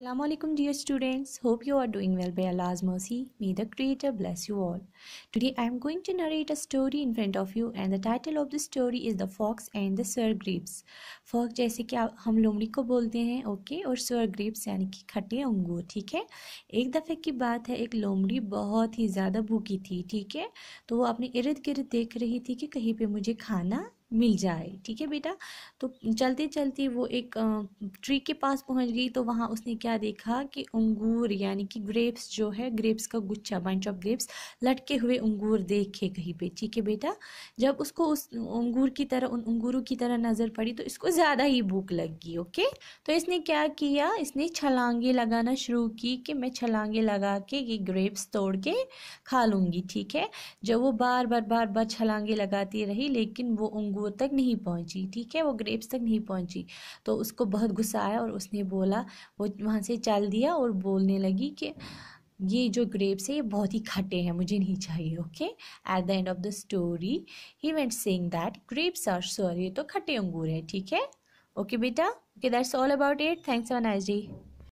Assalamualaikum dear students hope you are doing well by Allah's mercy may the creator bless you all today i am going to narrate a story in front of you and the title of the story is the fox and the surgrapes fox जैसे कि हम लोमड़ी को बोलते हैं okay okay? और surgrapes यानी कि खट्टे अंगूर ठीक है एक दफ़े की बात है एक लोमड़ी बहुत ही ज़्यादा भूखी थी ठीक है तो वो अपने इर्द गिर्द देख रही थी कि कहीं पे मुझे खाना मिल जाए ठीक है बेटा तो चलते चलते वो एक ट्री के पास पहुंच गई तो वहाँ उसने क्या देखा कि अंगूर यानी कि ग्रेप्स जो है ग्रेप्स का गुच्छा बंच ऑफ ग्रेप्स लटके हुए अंगूर देखे कहीं पे ठीक है बेटा जब उसको उस अंगूर की तरह उन अंगूरों की तरह नज़र पड़ी तो इसको ज़्यादा ही भूख लग गई ओके तो इसने क्या किया इसने छलांगे लगाना शुरू की कि मैं छलांगे लगा के ये ग्रेप्स तोड़ के खा लूँगी ठीक है जब वो बार बार बार बार छलांगे लगाती रही लेकिन वो अंगूर अंगूर तक नहीं पहुंची ठीक है वो ग्रेप्स तक नहीं पहुंची तो उसको बहुत गुस्सा आया और उसने बोला वो वहाँ से चल दिया और बोलने लगी कि ये जो ग्रेप्स है ये बहुत ही खट्टे हैं मुझे नहीं चाहिए okay at the end of the story he went saying that grapes are sour तो खट्टे अंगूर है ठीक है ओके बेटा okay that's all about it thanks अनाज जी